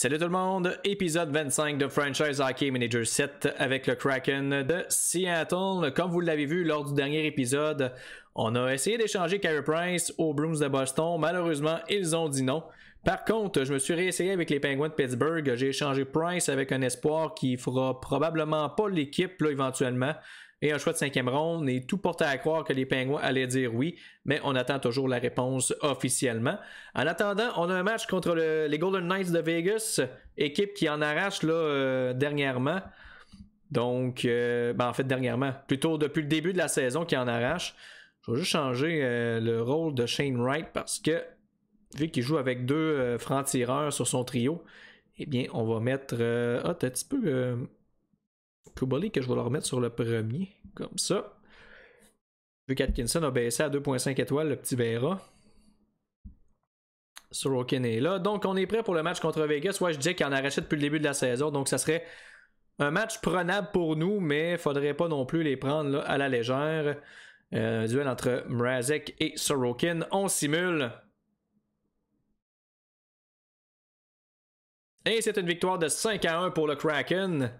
Salut tout le monde, épisode 25 de Franchise Hockey Manager 7 avec le Kraken de Seattle. Comme vous l'avez vu lors du dernier épisode, on a essayé d'échanger Carey Price aux Bruins de Boston. Malheureusement, ils ont dit non. Par contre, je me suis réessayé avec les Penguins de Pittsburgh. J'ai échangé Price avec un espoir qui fera probablement pas l'équipe éventuellement et un choix de cinquième ronde. Et tout portait à croire que les Pingouins allaient dire oui, mais on attend toujours la réponse officiellement. En attendant, on a un match contre les Golden Knights de Vegas, équipe qui en arrache là, euh, dernièrement. Donc, euh, ben, en fait, dernièrement, plutôt depuis le début de la saison qui en arrache. Je vais juste changer euh, le rôle de Shane Wright parce que, vu qu'il joue avec deux francs-tireurs sur son trio, eh bien, on va mettre. ah, un petit peu que je vais leur mettre sur le premier, comme ça. Vu qu'Atkinson a baissé à 2.5 étoiles, le petit Vera. Sorokin est là. Donc, on est prêt pour le match contre Vegas. Ouais, je disais qu'il en arrachait depuis le début de la saison. Donc, ça serait un match prenable pour nous, mais il faudrait pas non plus les prendre à la légère. Euh, duel entre Mrazek et Sorokin. On simule. Et c'est une victoire de 5 à 1 pour le Kraken.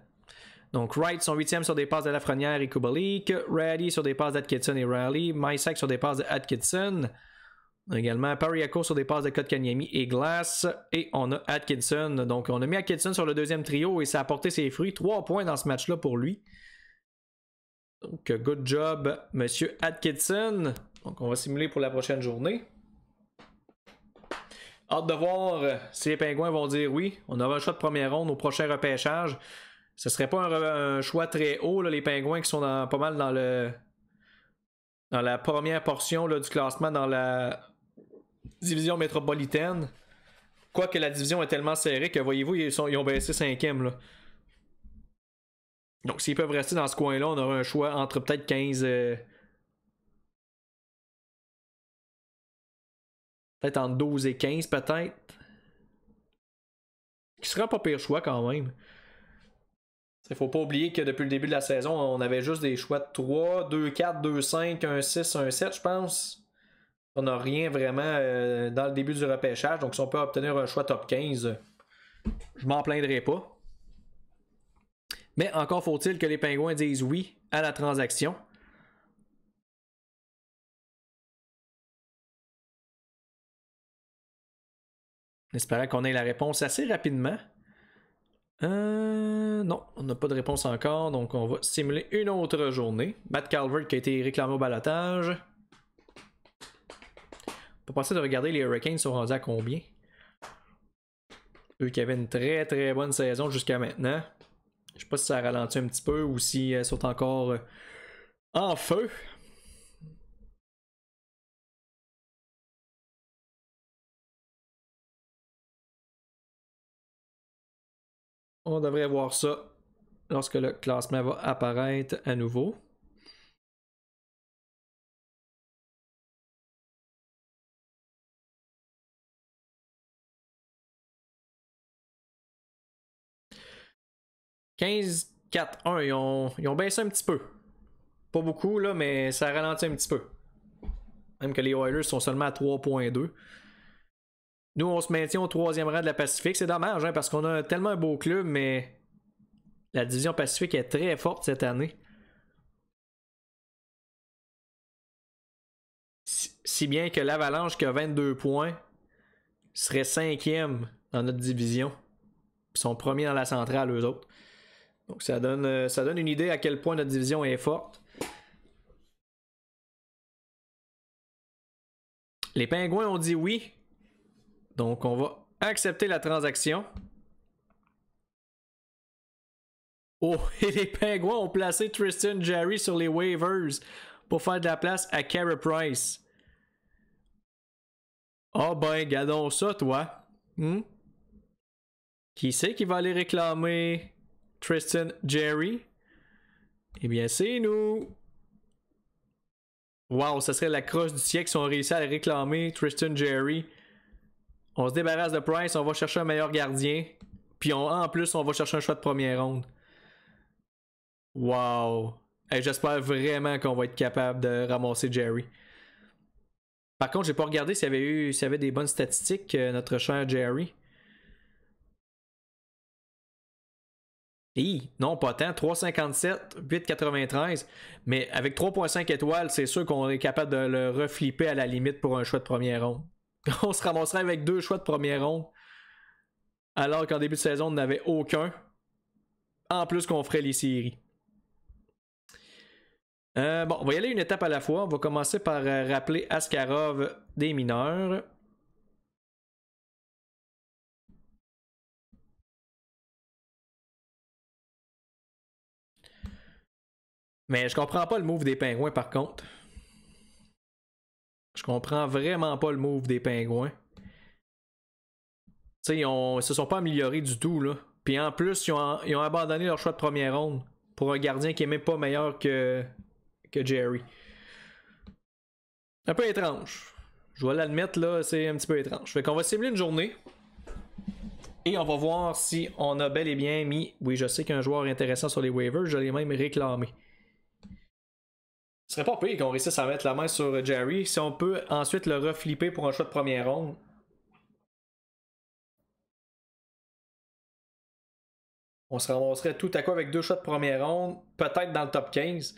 Donc Wright son 8e sur des passes de Lafrenière et Kubalik. Rally sur des passes d'Atkinson et Rally. Mysack sur des passes d'Atkinson. Également Pariaco sur des passes de Kotkaniemi et Glass. Et on a Atkinson. Donc on a mis Atkinson sur le deuxième trio et ça a porté ses fruits. Trois points dans ce match-là pour lui. Donc good job, Monsieur Atkinson. Donc on va simuler pour la prochaine journée. Hâte de voir si les Pingouins vont dire oui. On aura un choix de première ronde au prochain repêchage ce serait pas un, choix très haut, là, les pingouins qui sont pas mal dans le dans la première portion du classement dans la division métropolitaine. Quoique la division est tellement serrée que voyez-vous, ils, ont baissé cinquième. Là. Donc s'ils peuvent rester dans ce coin-là, on aura un choix entre peut-être 15. Euh, peut-être entre 12 et 15 peut-être. Qui sera pas pire choix quand même. Il faut pas oublier que depuis le début de la saison, on avait juste des choix de 3, 2, 4, 2, 5, 1, 6, 1, 7, je pense. On n'a rien vraiment euh, dans le début du repêchage. Donc, si on peut obtenir un choix top 15, je m'en plaindrai pas. Mais encore faut-il que les pingouins disent oui à la transaction. J'espère qu'on ait la réponse assez rapidement. Euh, non, on n'a pas de réponse encore, donc on va simuler une autre journée. Matt Calvert qui a été réclamé au balotage. peut passer de regarder les Hurricanes sont rendus à combien. Eux qui avaient une très très bonne saison jusqu'à maintenant. Je sais pas si ça a ralenti un petit peu ou si elles sont encore euh, en feu. On devrait voir ça lorsque le classement va apparaître à nouveau. « 15-4-1, ils ont, ils ont baissé un petit peu. Pas beaucoup, là, mais ça ralentit un petit peu. Même que les Oilers sont seulement à 3.2. Nous, on se maintient au troisième rang de la Pacifique. C'est dommage, hein, parce qu'on a tellement un beau club, mais la division Pacifique est très forte cette année. Si bien que l'Avalanche, qui a 22 points, serait cinquième dans notre division. Ils sont premiers dans la centrale, eux autres. Donc ça donne, euh, ça donne une idée à quel point notre division est forte. Les Pingouins ont dit oui. Donc, on va accepter la transaction. Oh, et les Pingouins ont placé Tristan Jerry sur les waivers pour faire de la place à Cara Price. Ah oh ben, gardons ça, toi. Hmm? Qui c'est qui va aller réclamer Tristan Jerry? Eh bien, c'est nous. Wow, ça serait la crosse du siècle si on réussit à réclamer Tristan Jerry. On se débarrasse de Price, on va chercher un meilleur gardien. Puis en plus, on va chercher un choix de première ronde. Wow. J'espère vraiment qu'on va être capable de ramasser Jerry. Par contre, j'ai pas regardé s'il avait eu s'il avait des bonnes statistiques, euh, notre cher Jerry. non, pas tant. 3,57, 8,93. Mais avec 3,5 étoiles, c'est sûr qu'on est capable de le reflipper à la limite pour un choix de première ronde. on se ramasserait avec deux choix de premier ronde. Alors qu'en début de saison, on n'avait aucun. En plus qu'on ferait les séries. Euh, bon, on va y aller une étape à la fois. On va commencer par euh, rappeler Askarov des mineurs. Mais je comprends pas le move des pingouins par contre. Je comprends vraiment pas le move des pingouins. Tu sais, ils, se sont pas améliorés du tout, là. Puis en plus, ils ont, abandonné leur choix de première ronde pour un gardien qui est même pas meilleur que, que Jerry. Un peu étrange. Je dois l'admettre, là, c'est un petit peu étrange. Fait qu'on va cibler une journée. Et on va voir si on a bel et bien mis. Oui, je sais qu'un joueur intéressant sur les waivers, je l'ai même réclamé. Ce serait pas pire qu'on réussisse à mettre la main sur Jerry. Si on peut ensuite le reflipper pour un choix de première ronde. On se ramasserait tout à coup avec deux choix de première ronde, peut-être dans le top 15.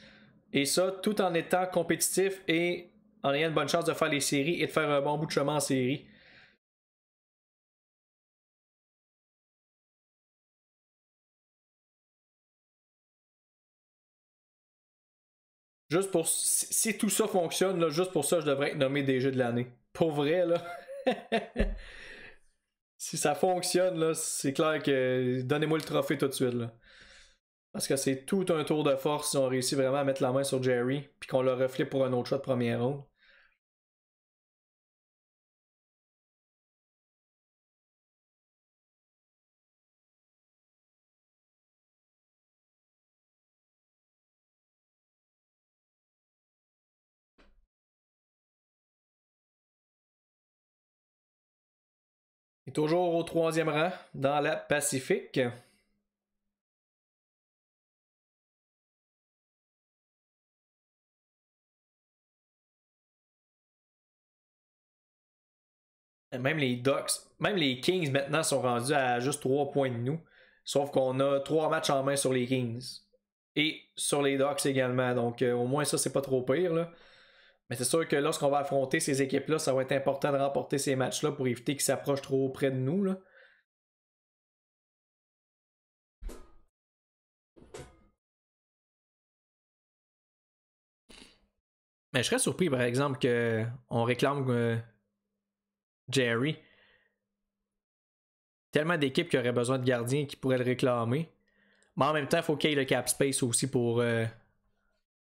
Et ça, tout en étant compétitif et en ayant une bonne chance de faire les séries et de faire un bon bout de chemin en série. Juste pour. Si tout ça fonctionne, là, juste pour ça, je devrais être nommé des jeux de l'année. Pour vrai, là. si ça fonctionne, là, c'est clair que. Donnez-moi le trophée tout de suite, là. Parce que c'est tout un tour de force si on réussit vraiment à mettre la main sur Jerry, puis qu'on le reflète pour un autre shot de première toujours au troisième rang dans la Pacifique. Même les Ducks, même les Kings maintenant sont rendus à juste trois points de nous. Sauf qu'on a trois matchs en main sur les Kings. Et sur les Ducks également. Donc euh, au moins ça, c'est pas trop pire. Là. Mais c'est sûr que lorsqu'on va affronter ces équipes-là, ça va être important de remporter ces matchs-là pour éviter qu'ils s'approchent trop près de nous. Là. Mais je serais surpris, par exemple, qu'on réclame euh, Jerry. Tellement d'équipes qui auraient besoin de gardiens qui pourraient le réclamer. Mais en même temps, il faut qu'il y ait le cap space aussi pour euh,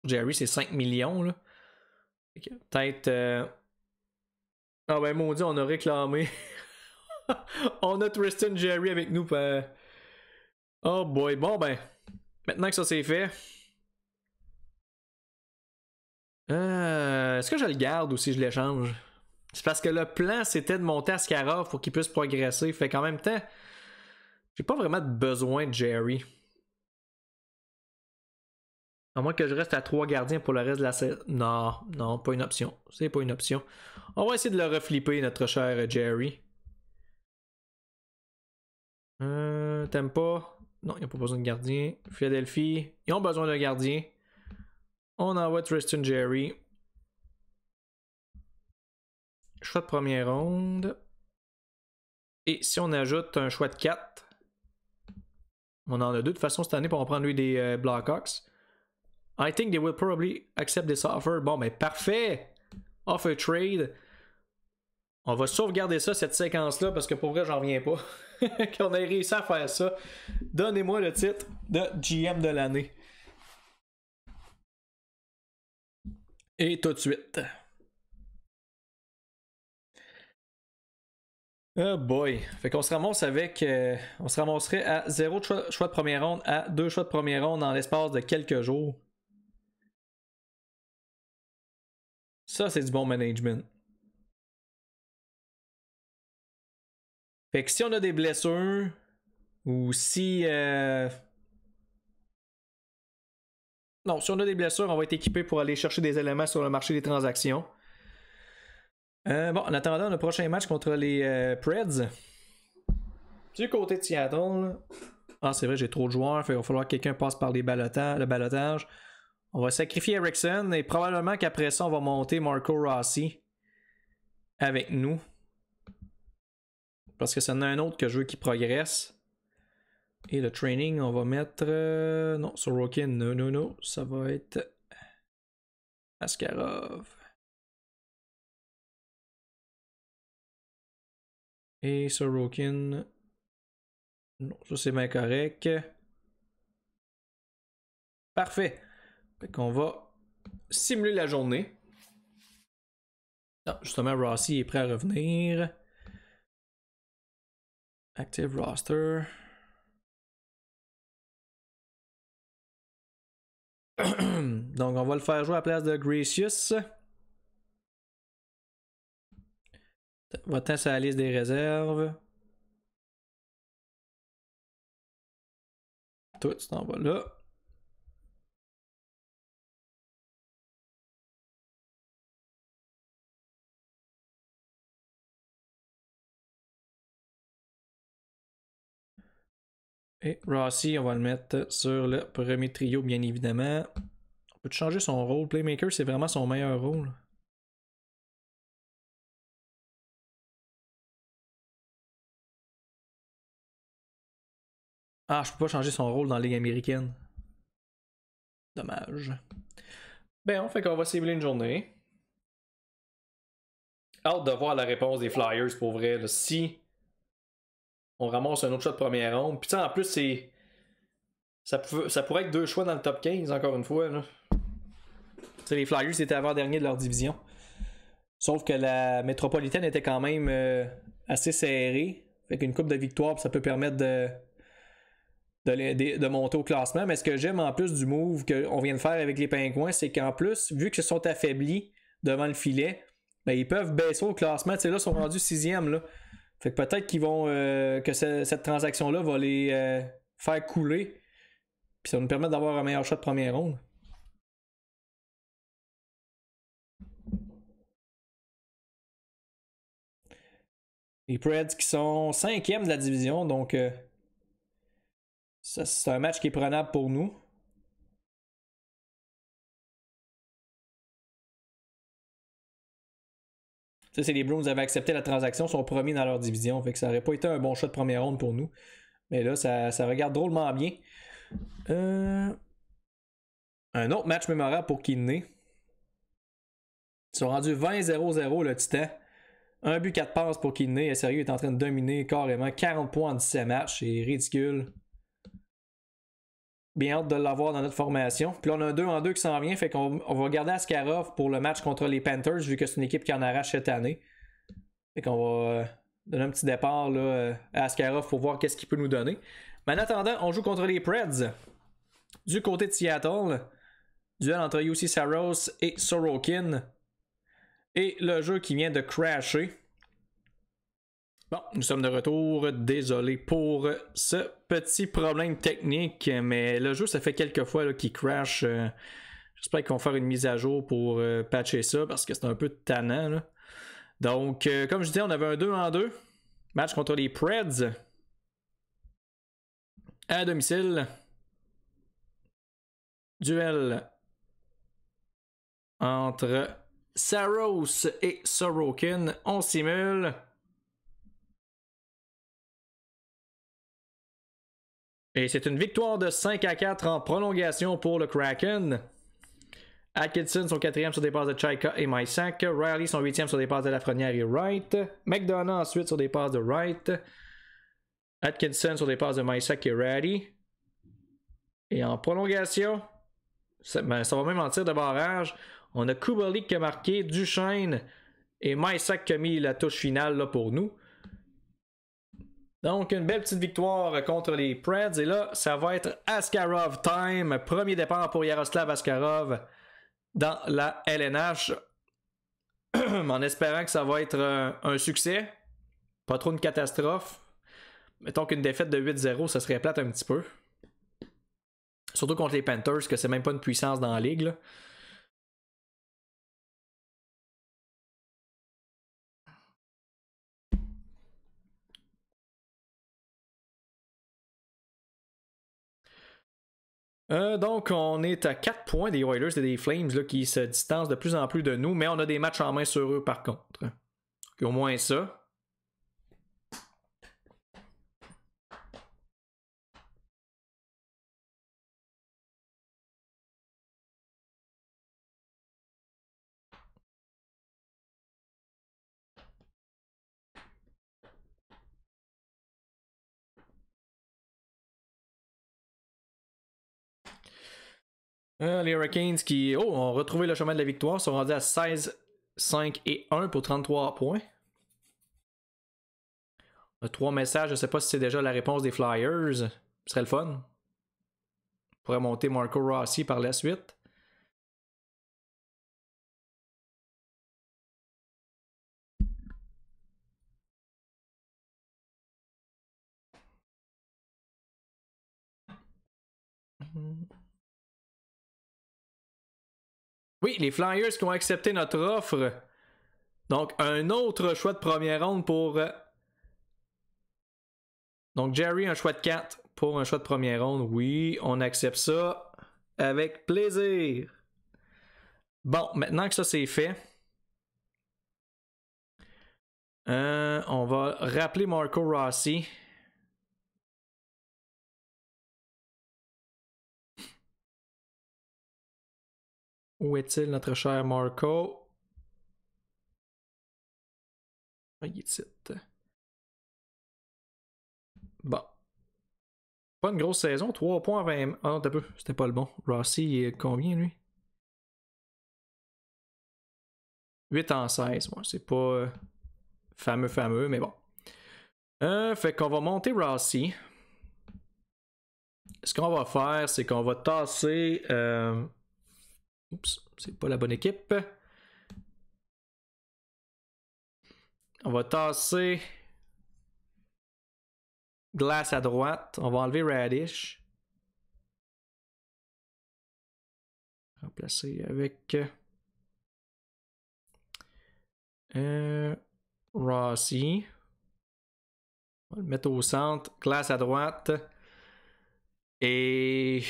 Jerry, c'est 5 millions. Là. Peut-être. Euh, ah ben maudit, on a réclamé. on a Tristan Jerry avec nous. Oh boy, bon ben. Maintenant que ça c'est fait. Euh, est-ce que je le garde ou si je l'échange? C'est parce que le plan c'était de monter Ascarov pour qu'il puisse progresser. Fait qu'en même temps, j'ai pas vraiment besoin de Jerry. À moins que je reste à trois gardiens pour le reste de la saison. Non, non, pas une option. C'est pas une option. On va essayer de le reflipper, notre cher Jerry. Euh, t'aimes pas? Non, ils a pas besoin de gardien. Philadelphie, ils ont besoin de gardien. On envoie Tristan Jerry. Choix de première ronde. Et si on ajoute un choix de 4, on en a deux de toute façon cette année pour en prendre lui des Black euh, Blackhawks. I think they will probably accept this offer. Bon, mais parfait. Offer trade. On va sauvegarder ça, cette séquence-là, parce que pour vrai, j'en reviens pas. Qu'on ait réussi à faire ça. Donnez-moi le titre de GM de l'année. Et tout de suite. Oh boy. Fait qu'on se ramasse avec. Euh, on se ramasserait à zéro choix de première ronde à deux choix de première ronde dans l'espace de quelques jours. Ça, c'est du bon management. Fait que si on a des blessures, ou si. Euh, non, si on a des blessures, on va être équipé pour aller chercher des éléments sur le marché des transactions. Euh, bon, en attendant le prochain match contre les euh, Preds. Du côté de Seattle. Ah, c'est vrai, j'ai trop de joueurs. il va falloir que quelqu'un passe par les le balotage. On va sacrifier Erickson et probablement qu'après ça, on va monter Marco Rossi avec nous. Parce que ça en un autre que je veux qui progresse. Et le training, on va mettre. Euh, non non, Rokin non, non, non. Ça va être. Askarov. Et Sorokin. Non, ça c'est bien correct. Parfait. On qu'on va simuler la journée. justement, Rossi est prêt à revenir. Active roster. Donc, on va le faire jouer à la place de Gracious. Va-t'en la liste des réserves. tout ça en là. Et Rossi, on va le mettre sur le premier trio, bien évidemment. On peut changer son rôle. Playmaker, c'est vraiment son meilleur rôle. Ah, je peux pas changer son rôle dans la Ligue américaine. Dommage. Ben, on fait qu'on va cibler une journée. Hâte de voir la réponse des Flyers pour vrai. Si on ramasse un autre choix de première ronde. Puis en plus, c'est. Ça, ça pourrait être deux choix dans le top 15, encore une fois. Les Flyers c'était avant-dernier de leur division. Sauf que la métropolitaine était quand même euh, assez serrée. Fait qu'une coupe de victoire, ça peut permettre de, de, de, monter au classement. Mais ce que j'aime en plus du move qu'on vient de faire avec les Pingouins, c'est qu'en plus, vu qu'ils sont affaiblis devant le filet, ben, ils peuvent baisser au classement. là, ils sont rendus sixième. Là. Fait peut-être qu'ils vont euh, que cette transaction-là va les euh, faire couler. Puis ça va nous permettre d'avoir un meilleur choix de première ronde. Les Preds qui sont cinquièmes de la division, donc euh, c'est un match qui est prenable pour nous. Ça, c'est les Browns avaient accepté la transaction, sont premiers dans leur division. Fait que ça aurait pas été un bon shot de première ronde pour nous. Mais là, ça, ça regarde drôlement bien. Euh, un autre match mémorable pour Kidney. Ils sont rendus 20-0-0 le Titan. Un but, quatre passes pour Kidney. sérieux, il est en train de dominer carrément 40 points en 17 matchs. C'est ridicule bien hâte de l'avoir dans notre formation. Puis là, on a un 2 en 2 qui s'en vient, fait qu'on on va garder Askarov pour le match contre les Panthers, vu que c'est une équipe qui en arrache cette année. Fait qu'on va euh, donner un petit départ là, euh, à Askarov pour voir qu'est-ce qu'il peut nous donner. Mais en attendant, on joue contre les Preds. Du côté de Seattle, duel entre UC Saros et Sorokin. Et le jeu qui vient de crasher. Bon, nous sommes de retour. Désolé pour ce petit problème technique, mais le jeu, ça fait quelques fois qu'il crash. Euh, j'espère qu'ils vont faire une mise à jour pour euh, patcher ça parce que c'est un peu tannant. Donc, euh, comme je disais, on avait un 2 en 2. Match contre les Preds. À domicile. Duel entre Saros et Sorokin. On simule. Et c'est une victoire de 5 à 4 en prolongation pour le Kraken. Atkinson, son quatrième sur des passes de Chaika et MySac. Riley, son huitième sur des passes de Lafrenière et Wright. McDonough, ensuite, sur des passes de Wright. Atkinson sur des passes de MySac et Riley. Et en prolongation, ben, ça, va même en tir de barrage. On a Kubalik qui a marqué, Duchesne et MySac qui a mis la touche finale là, pour nous. Donc, une belle petite victoire contre les Preds. Et là, ça va être Askarov time. Premier départ pour Yaroslav Askarov dans la LNH. en espérant que ça va être euh, un, succès. Pas trop une catastrophe. Mettons qu'une défaite de 8-0, ça serait plate un petit peu. Surtout contre les Panthers, que c'est même pas une puissance dans la ligue. Là. Euh, donc, on est à 4 points des Oilers et des Flames qui se distancent de plus en plus de nous, mais on a des matchs en main sur eux par contre. au moins ça. Hein, les Hurricanes qui oh, ont retrouvé le chemin de la victoire sont rendus à 16, 5 et 1 pour 33 points. On trois messages, je ne sais pas si c'est déjà la réponse des Flyers. Ce serait le fun. On pourrait monter Marco Rossi par la suite. Oui, les Flyers qui ont accepté notre offre. Donc, un autre choix de première ronde pour. Euh, donc, Jerry, un choix de 4 pour un choix de première ronde. Oui, on accepte ça avec plaisir. Bon, maintenant que ça c'est fait, euh, on va rappeler Marco Rossi. Où est-il notre cher Marco? Ah, il est Bon. Pas une grosse saison. 3 points à Ah non, t'as peu. C'était pas le bon. Rossi, combien lui 8 en 16. Bon, c'est pas euh, fameux, fameux, mais bon. Euh, fait qu'on va monter Rossi. Ce qu'on va faire, c'est qu'on va tasser. Euh, Oups, c'est pas la bonne équipe. On va tasser Glace à droite. On va enlever Radish. Remplacer avec euh, Rossi. On va le mettre au centre. Glace à droite. Et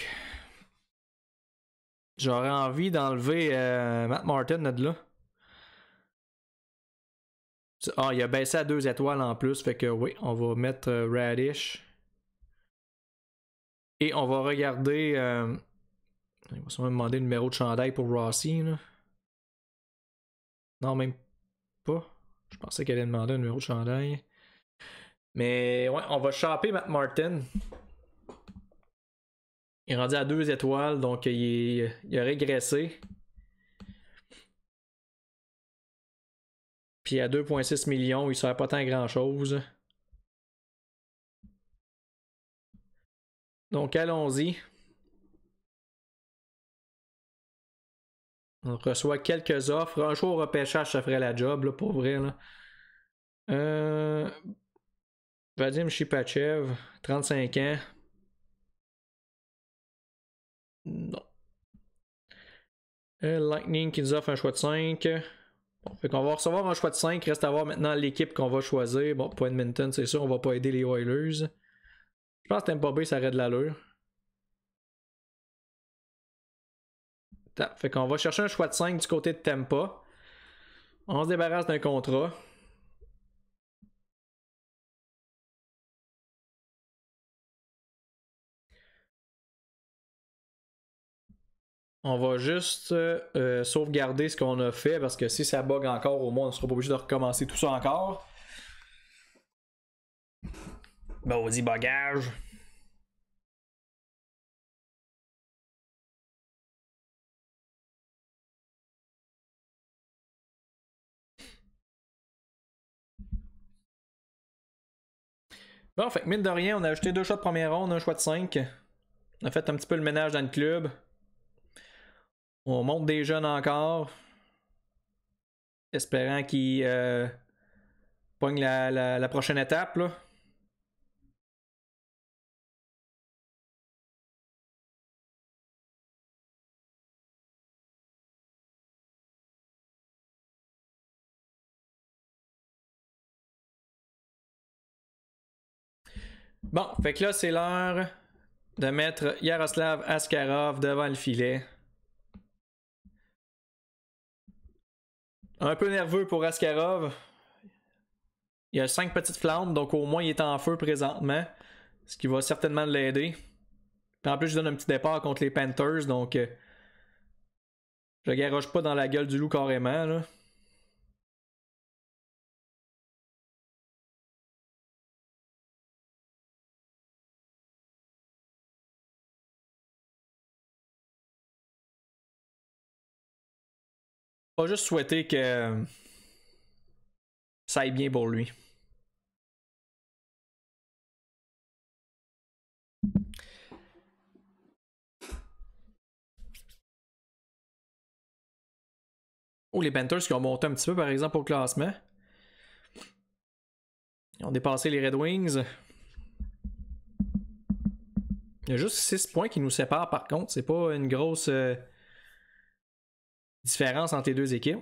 J'aurais envie d'enlever euh, Matt Martin de là. Ah, il a baissé à deux étoiles en plus, fait que oui, on va mettre euh, Radish. Et on va regarder. Il euh, va sûrement demander le numéro de chandail pour Rossi. Non, même pas. Je pensais qu'elle allait demander un numéro de chandail. Mais ouais, on va choper Matt Martin. Il est rendu à 2 étoiles, donc il, a régressé. Puis à 2,6 millions, il ne sert pas tant grand-chose. Donc allons-y. On reçoit quelques offres. Un jour au repêchage, ça ferait la job, pour vrai. Là. Euh, Vadim Shipachev, 35 ans, non. Euh, Lightning qui nous offre un choix de 5. On fait qu'on va recevoir un choix de 5. Reste à voir maintenant l'équipe qu'on va choisir. Bon, pour Edmonton, c'est sûr, on va pas aider les Oilers. Je pense que Tampa Bay, ça aurait de l'allure. Fait qu'on va chercher un choix de 5 du côté de Tampa. On se débarrasse d'un contrat. On va juste euh, sauvegarder ce qu'on a fait parce que si ça bug encore, au moins on ne sera pas obligé de recommencer tout ça encore. dit bagage. Bon, fait mine de rien, on a ajouté deux choix de première ronde, un choix de 5. On a fait un petit peu le ménage dans le club. On monte des jeunes encore, espérant qu'ils euh, poigne la, prochaine étape. Bon, fait que là, c'est l'heure de mettre Yaroslav Askarov devant le filet. Un peu nerveux pour Askarov. Il a cinq petites flammes, donc au moins il est en feu présentement. Ce qui va certainement l'aider. En plus, je donne un petit départ contre les Panthers, donc. Euh, je garoche pas dans la gueule du loup carrément, là. va juste souhaiter que ça aille bien pour lui. Ou oh, les Panthers qui ont monté un petit peu, par exemple, au classement. Ils ont dépassé les Red Wings. Il y a juste 6 points qui nous séparent, par contre. C'est pas une grosse. Euh, différence entre les deux équipes.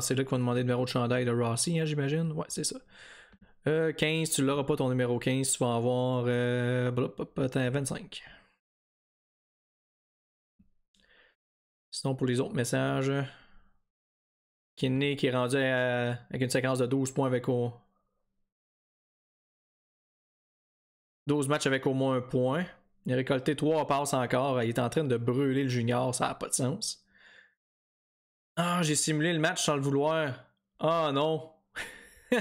c'est là qu'on va demander le numéro de chandail de Rossi, hein, j'imagine. Ouais, c'est ça. 15, euh, tu l'auras pas ton numéro 15, tu vas avoir 25. Euh, Sinon, pour les autres messages, Kinney qui est rendu avec une séquence de 12 points avec au. 12 matchs avec au moins un point. Il a récolté 3 passes encore. Il est en train de brûler le junior, ça n'a pas de sens. Ah, j'ai simulé le match sans le vouloir. Ah non.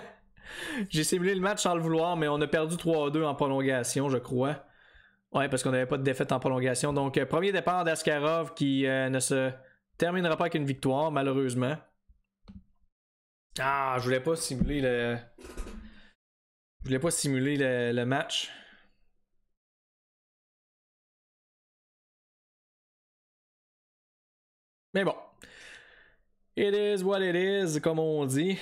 j'ai simulé le match sans le vouloir, mais on a perdu 3-2 en prolongation, je crois. Ouais, parce qu'on n'avait pas de défaite en prolongation. Donc, euh, premier départ d'Askarov qui euh, ne se terminera pas qu'une victoire, malheureusement. Ah, je voulais pas simuler le. Je voulais pas simuler le match. Mais bon. It is what it is, comme on dit.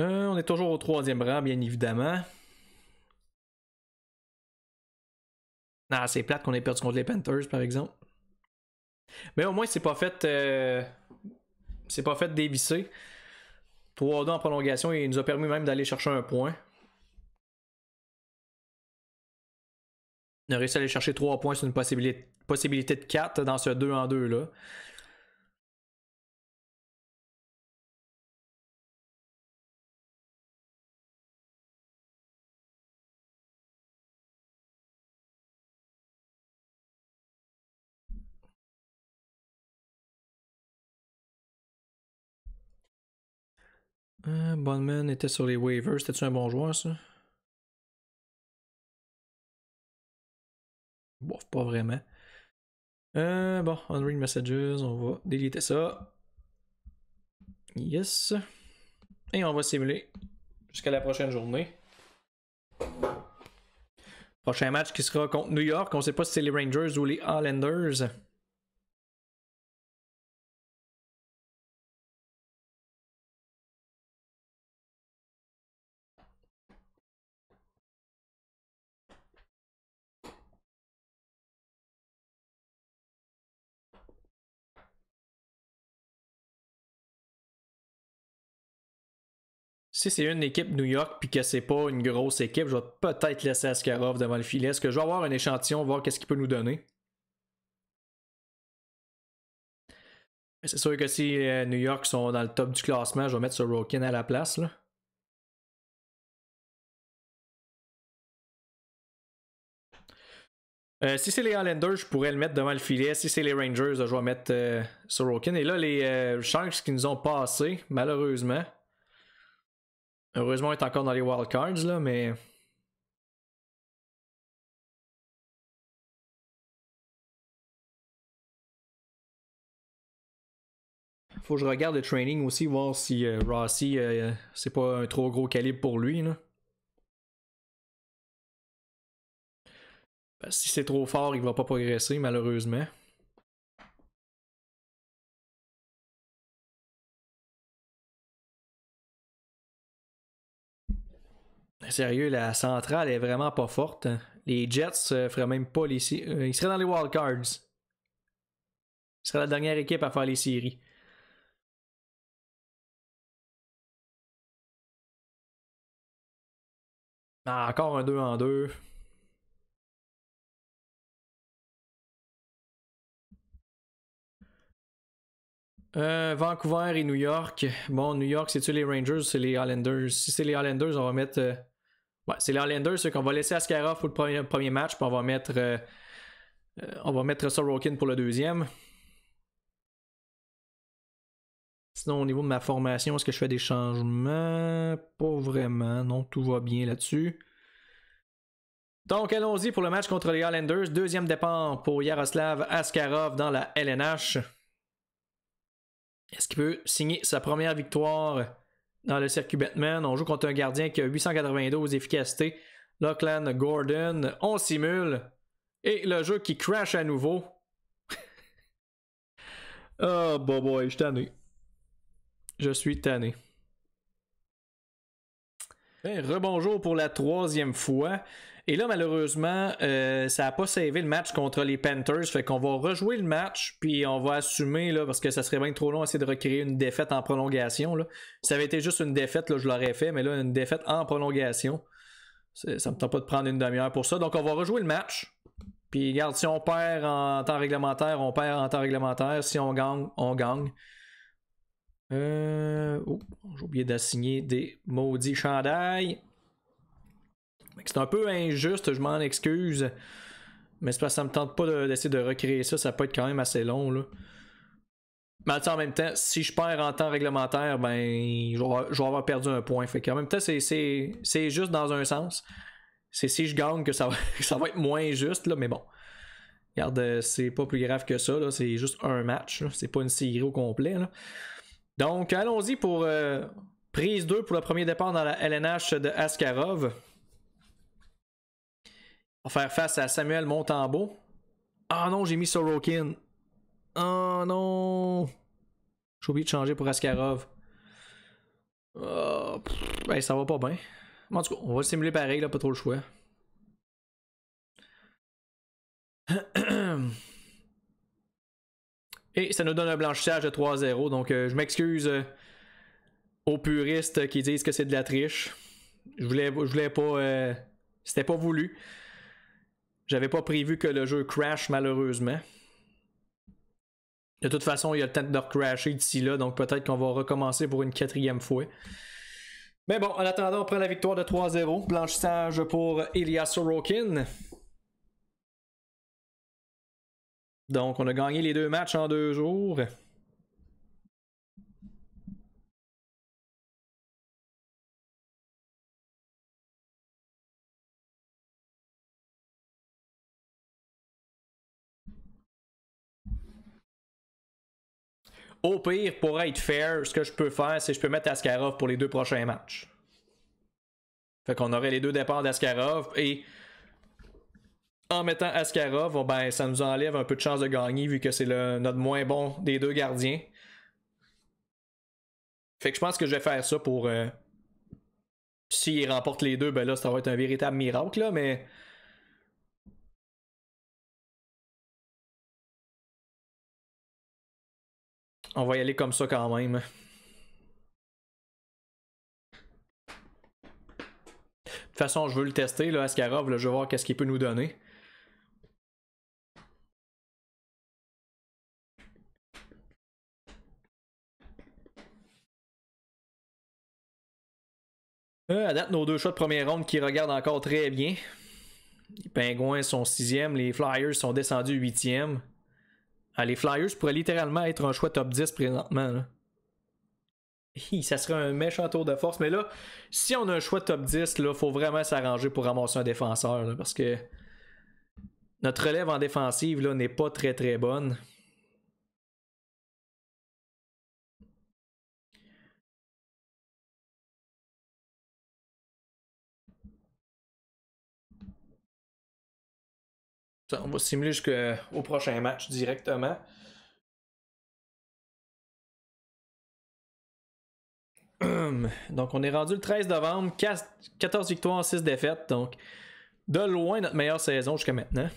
Euh, on est toujours au troisième rang, bien évidemment. Ah, c'est plate qu'on ait perdu contre les Panthers, par exemple. Mais au moins, c'est pas fait. Euh, c'est pas fait dévisser. 3-2 en prolongation, il nous a permis même d'aller chercher un point. On a réussi à aller chercher trois points sur une possibilité, de 4 dans ce 2 en 2 là. Euh, Bonman était sur les waivers. C'était-tu un bon joueur, ça? Bof, pas vraiment. Euh, bon, unread messages, on va déliter ça. Yes. Et on va simuler jusqu'à la prochaine journée. Prochain match qui sera contre New York. On ne sait pas si c'est les Rangers ou les Highlanders. si c'est une équipe New York puis que c'est pas une grosse équipe, je vais peut-être laisser Askarov devant le filet. Est-ce que je vais avoir un échantillon, voir qu'est-ce qu'il peut nous donner? C'est sûr que si euh, New York sont dans le top du classement, je vais mettre Sorokin à la place. Euh, si c'est les Highlanders, je pourrais le mettre devant le filet. Si c'est les Rangers, je vais mettre ce euh, Sorokin. Et là, les Sharks qui nous ont passé, malheureusement. Heureusement, il est encore dans les wildcards, là, mais. Faut que je regarde le training aussi, voir si euh, Rossi, euh, c'est pas un trop gros calibre pour lui, ben, si c'est trop fort, il va pas progresser, malheureusement. sérieux, la centrale est vraiment pas forte. Les Jets euh, feraient même pas les euh, Ils seraient dans les wildcards. Ils seraient la dernière équipe à faire les séries. Ah, encore un 2 en 2. Euh, Vancouver et New York. Bon, New York, c'est-tu les Rangers ou c'est les Islanders? Si c'est les Islanders, on va mettre c'est les Hollanders, ceux qu'on va laisser Askarov pour le premier, match, puis on va mettre, euh, euh, on va mettre Sorokin pour le deuxième. Sinon, au niveau de ma formation, est-ce que je fais des changements Pas vraiment, non, tout va bien là-dessus. Donc, allons-y pour le match contre les Highlanders. Deuxième départ pour Yaroslav Askarov dans la LNH. Est-ce qu'il peut signer sa première victoire dans le circuit Batman. On joue contre un gardien qui a 892 d'efficacité. Lachlan Gordon, on simule. Et le jeu qui crash à nouveau. oh, boy, je suis tanné. Je suis tanné. Ben, rebonjour pour la troisième fois. Et là, malheureusement, euh, ça n'a pas sauvé le match contre les Panthers. Fait qu'on va rejouer le match, puis on va assumer, là, parce que ça serait bien trop long essayer de recréer une défaite en prolongation. Là. ça avait été juste une défaite, là, je l'aurais fait, mais là, une défaite en prolongation, ça ne me tente pas de prendre une demi-heure pour ça. Donc, on va rejouer le match. Puis, regarde, si on perd en temps réglementaire, on perd en temps réglementaire. Si on gagne, on gagne. Euh, oh, j'ai oublié d'assigner des maudits chandails. C'est un peu injuste, je m'en excuse. Mais c'est ne ça me tente pas d'essayer de, recréer ça, ça peut être quand même assez long. Là. Mais en même temps, si je perds en temps réglementaire, ben je vais avoir, perdu un point. Fait en même temps, c'est juste dans un sens. C'est si je gagne que ça va, ça va être moins juste, là, mais bon. Regarde, c'est pas plus grave que ça, c'est juste un match, c'est pas une série au complet. Donc allons-y pour euh, prise 2 pour le premier départ dans la LNH de Askarov. On va faire face à Samuel Montambeau. Ah oh non, j'ai mis Sorokin. Oh non. J'ai oublié de changer pour Askarov. Ah, ben, ça va pas bien. en tout cas, on va simuler pareil, là, pas trop le choix. Et ça nous donne un blanchissage de 3-0. Donc, euh, je m'excuse euh, aux puristes qui disent que c'est de la triche. Je voulais, voulais pas. Euh, c'était pas voulu. J'avais pas prévu que le jeu crash malheureusement. De toute façon, il y a le temps de recrasher d'ici là, donc peut-être qu'on va recommencer pour une quatrième fois. Mais bon, en attendant, on prend la victoire de 3-0. Blanchissage pour Elias Sorokin. Donc, on a gagné les deux matchs en deux jours. Au pire, pour être fair, ce que je peux faire, c'est que je peux mettre Askarov pour les deux prochains matchs. Fait qu'on aurait les deux départs d'Askarov et en mettant Askarov, ben, ça nous enlève un peu de chance de gagner vu que c'est notre moins bon des deux gardiens. Fait que je pense que je vais faire ça pour. Euh, S'il remporte les deux, ben là, ça va être un véritable miracle, là, mais On va y aller comme ça quand même. De toute façon, je veux le tester, là, Askarov. je veux voir qu'est-ce qu'il peut nous donner. Euh, à date, nos deux choix de première ronde qui regardent encore très bien. Les Pingouins sont sixième, les Flyers sont descendus huitième. Ah, les Flyers pourraient littéralement être un choix top 10 présentement. ça serait un méchant tour de force. Mais là, si on a un choix top 10, il faut vraiment s'arranger pour ramasser un défenseur. parce que notre relève en défensive n'est pas très très bonne. On va simuler jusqu'au euh, prochain match directement. Donc, on est rendu le 13 novembre, 14 victoires, 6 défaites. Donc, de loin, notre meilleure saison jusqu'à maintenant.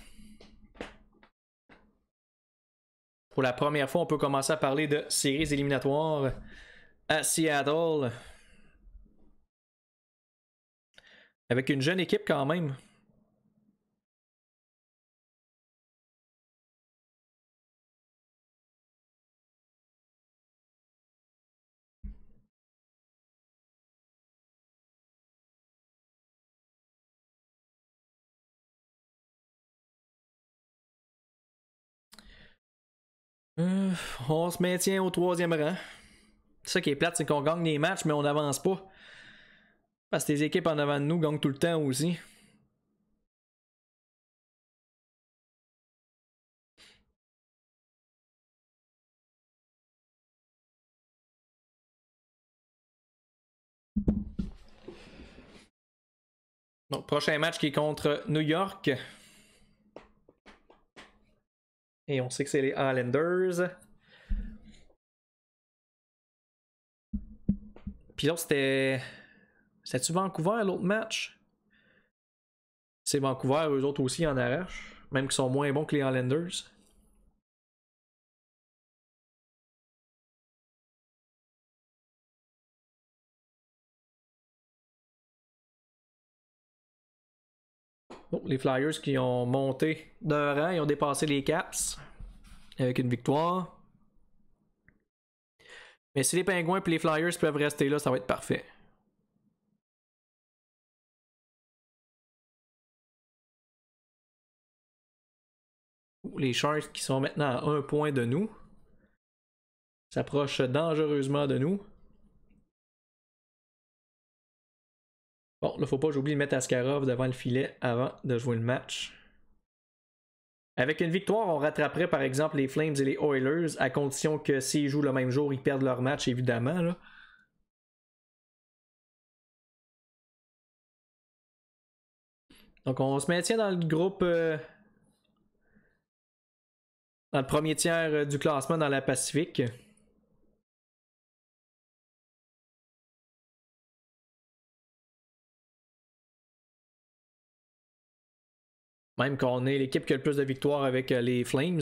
Pour la première fois, on peut commencer à parler de séries éliminatoires à Seattle. Avec une jeune équipe quand même. Euh, on se maintient au troisième rang. Ce qui est plate, c'est qu'on gagne des matchs, mais on n'avance pas. Parce que les équipes en avant de nous gagnent tout le temps aussi. prochain match qui est contre New York. Et on sait que c'est les Highlanders. Puis là, c'était. C'était-tu Vancouver l'autre match? C'est Vancouver, eux autres aussi en arrache. même qu'ils sont moins bons que les Highlanders. Oh, les Flyers qui ont monté d'un rang, ils ont dépassé les Caps avec une victoire. Mais si les Pingouins et les Flyers peuvent rester là, ça va être parfait. les Sharks qui sont maintenant à un point de nous s'approchent dangereusement de nous. Bon, là, faut pas, j'oublie de mettre Askarov devant le filet avant de jouer le match. Avec une victoire, on rattraperait par exemple les Flames et les Oilers, à condition que s'ils jouent le même jour, ils perdent leur match, évidemment. Donc on se maintient dans le groupe. Euh, dans le premier tiers euh, du classement dans la Pacifique. Même qu'on est l'équipe qui a le plus de victoires avec euh, les Flames.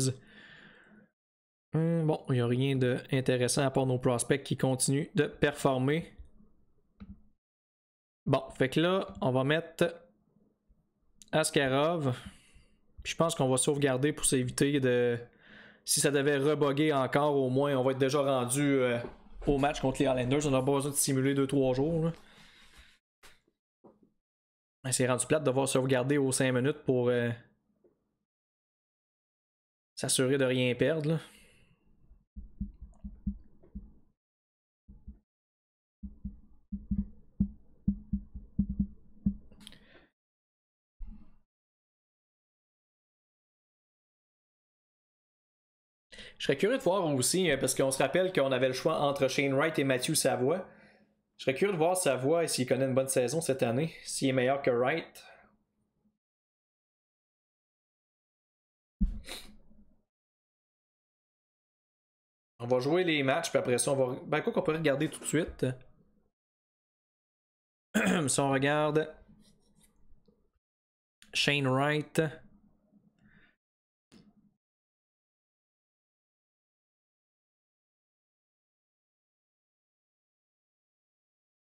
Hmm, bon, il n'y a rien d'intéressant à part nos prospects qui continuent de performer. Bon, fait que là, on va mettre Askarov. Puis je pense qu'on va sauvegarder pour s'éviter de. Si ça devait reboguer encore, au moins, on va être déjà rendu euh, au match contre les Islanders. On n'a pas besoin de simuler 2-3 jours. C'est rendu plate de devoir sauvegarder aux 5 minutes pour euh, s'assurer de rien perdre. Je serais curieux de voir aussi, euh, parce qu'on se rappelle qu'on avait le choix entre Shane Wright et Matthew Savoie. Je serais curieux de voir sa voix et s'il connaît une bonne saison cette année, s'il est meilleur que Wright. On va jouer les matchs, puis après ça, on va. Ben, quoi qu'on peut regarder tout de suite. si on regarde. Shane Wright.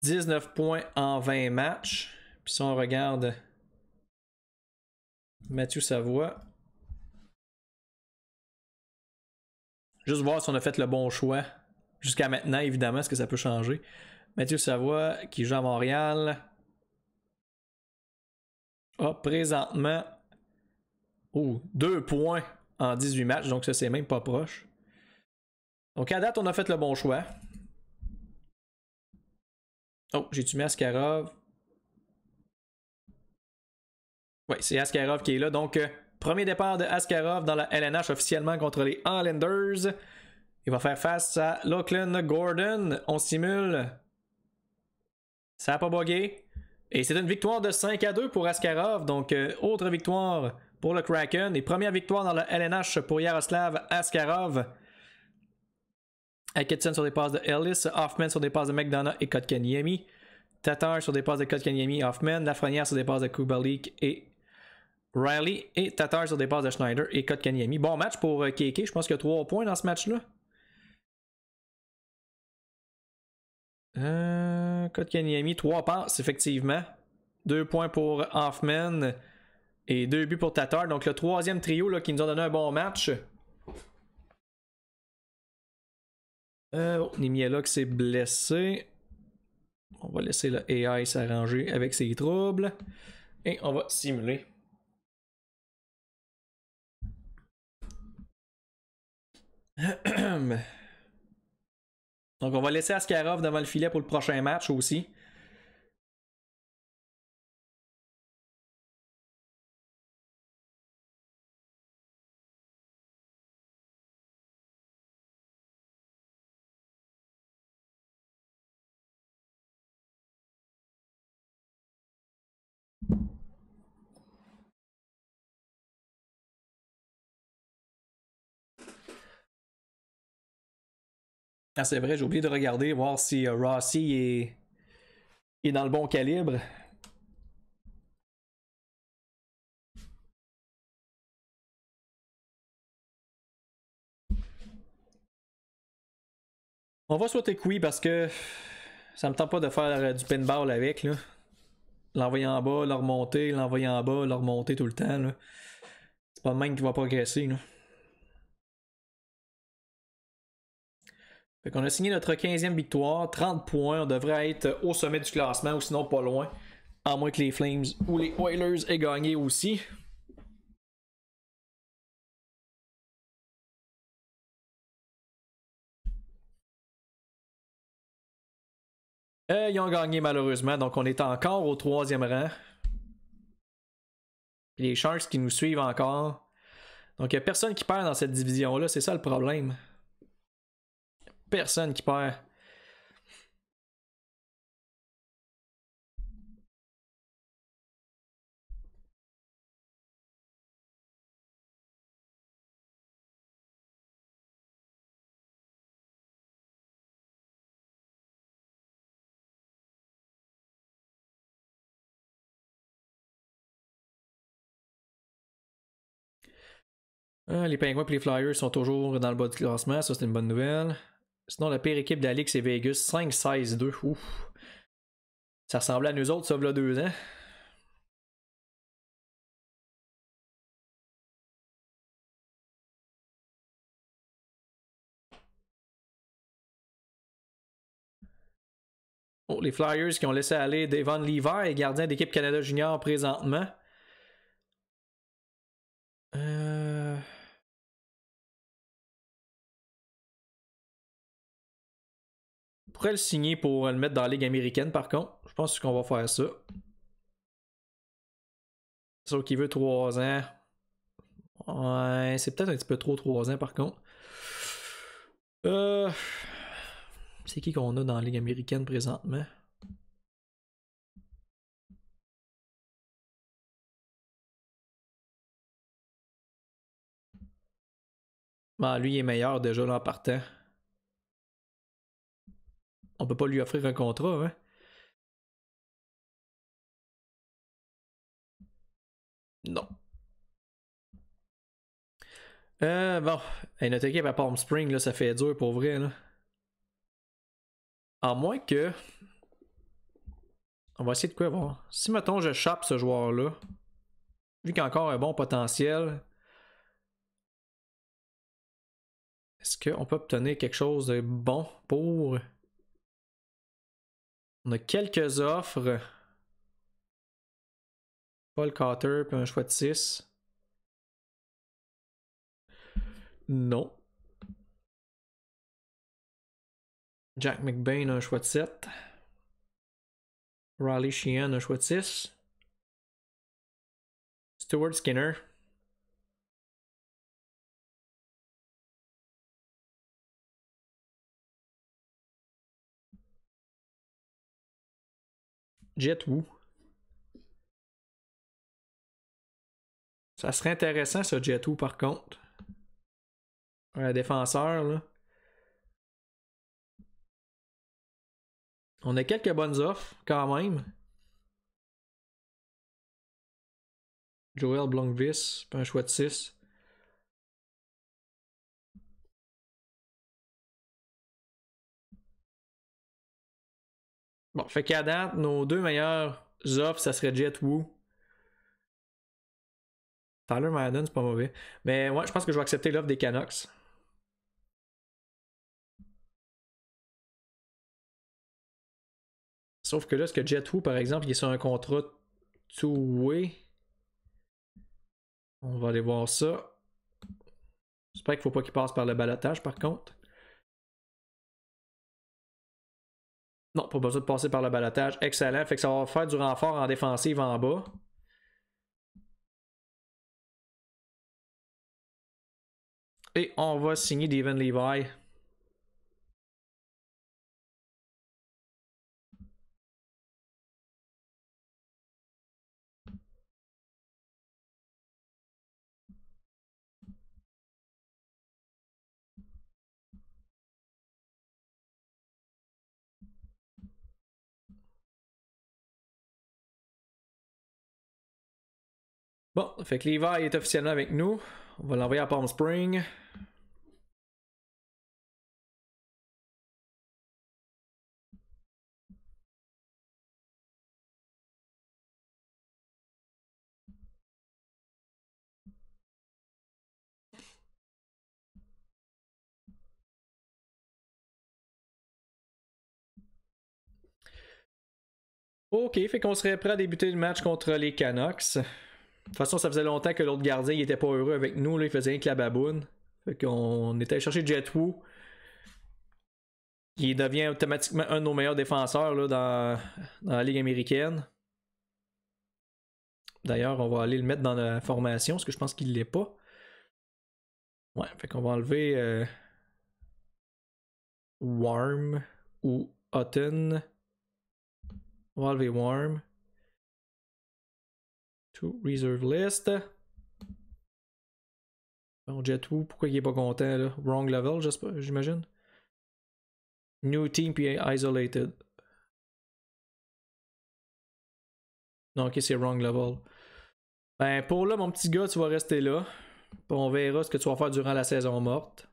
19 points en 20 matchs. Puis si on regarde Mathieu Savoie, juste voir si on a fait le bon choix. Jusqu'à maintenant, évidemment, est-ce que ça peut changer? Mathieu Savoie qui joue à Montréal. a présentement, oh, deux points en 18 matchs, donc ça c'est même pas proche. Donc à date, on a fait le bon choix. Oh, j'ai-tu Askarov? Oui, c'est Askarov qui est là. Donc, euh, premier départ de Askarov dans la LNH officiellement contre les Highlanders. Il va faire face à Lachlan Gordon. On simule. Ça n'a pas bogué. Et c'est une victoire de 5 à 2 pour Askarov. Donc, euh, autre victoire pour le Kraken. Et première victoire dans la LNH pour Yaroslav Askarov. Aketson sur des passes de Ellis, Hoffman sur des passes de McDonough et Kotkaniemi, Tatar sur des passes de Kotkaniemi, Hoffman, Lafrenière sur des passes de Kubalik et Riley, et Tatar sur des passes de Schneider et Kotkaniemi. Bon match pour KK. Euh, je pense qu'il y a 3 points dans ce match-là. Euh, Kotkaniemi, 3 passes, effectivement. 2 points pour Hoffman et 2 buts pour Tatar. Donc le troisième trio là, qui nous a donné un bon match. Euh, qui oh, s'est blessé. On va laisser le AI s'arranger avec ses troubles. Et on va simuler. Donc on va laisser Askarov devant le filet pour le prochain match aussi. Ah, c'est vrai, j'ai oublié de regarder, voir si euh, Rossi est... est dans le bon calibre. On va souhaiter que parce que ça me tente pas de faire euh, du pinball avec là. L'envoyer en bas, le remonter, l'envoyer en bas, le remonter tout le temps. C'est pas le même qui va progresser. Là. On a signé notre 15e victoire, 30 points. On devrait être au sommet du classement ou sinon pas loin. À moins que les Flames ou les Oilers aient gagné aussi. Euh, ils ont gagné malheureusement, donc on est encore au troisième rang. les Sharks qui nous suivent encore. Donc il n'y a personne qui perd dans cette division-là, c'est ça le problème personne qui perd. Ah, les pingouins et les flyers sont toujours dans le bas du classement, ça c'est une bonne nouvelle. Sinon, la pire équipe d'Alix et Vegas. 5-16-2. Ça ressemblait à nous autres, sauf là 2, ans. Oh, les Flyers qui ont laissé aller Devon Lever, gardien d'équipe Canada Junior présentement. Euh... pourrait le signer pour le mettre dans la Ligue américaine, par contre. Je pense qu'on va faire ça. Sauf qu'il veut 3 ans. Ouais, c'est peut-être un petit peu trop 3 ans, par contre. Euh, c'est qui qu'on a dans la Ligue américaine présentement? Bah, lui, il est meilleur déjà là en partant on peut pas lui offrir un contrat, hein? Non. Euh, bon, et notre équipe à Palm Spring, là, ça fait dur pour vrai. Là. À moins que. On va essayer de quoi avoir. Si, mettons, je chape ce joueur-là, vu qu'il a encore un bon potentiel, est-ce qu'on peut obtenir quelque chose de bon pour on a quelques offres. Paul Carter, puis un choix de 6. Non. Jack McBain, un choix de 7. Raleigh Sheehan, un choix de 6. Stewart Skinner, Jet Wu. Ça serait intéressant ce Jet Wu par contre. Un défenseur là. On a quelques bonnes offres quand même. Joel Blomqvist, un choix de 6. Bon, fait qu'à date, nos deux meilleures offres, ça serait Jet Wu. Tyler Madden, c'est pas mauvais. Mais moi, ouais, je pense que je vais accepter l'offre des Canucks. Sauf que là, ce que Jet par exemple, il est sur un contrat two-way. On va aller voir ça. J'espère qu'il ne faut pas qu'il passe par le balotage, par contre. Non, pas besoin de passer par le balotage. Excellent. Fait que ça va faire du renfort en défensive en bas. Et on va signer Devin Levi. Bon, fait que Liva est officiellement avec nous. On va l'envoyer à Palm Spring. Ok, fait qu'on serait prêt à débuter le match contre les Canucks. De toute façon, ça faisait longtemps que l'autre gardien il était pas heureux avec nous. Là, il faisait rien que la Fait qu'on était allé chercher Jet Wu. Qui devient automatiquement un de nos meilleurs défenseurs là, dans, la Ligue américaine. D'ailleurs, on va aller le mettre dans la formation, parce que je pense qu'il ne l'est pas. Ouais, fait qu'on va enlever euh, Warm ou Hutton. On va enlever Warm to reserve list. Bon, pourquoi il est pas content là? Wrong level, j'imagine. New team puis isolated. Non, ok, c'est wrong level. Ben, pour là, mon petit gars, tu vas rester là. On verra ce que tu vas faire durant la saison morte.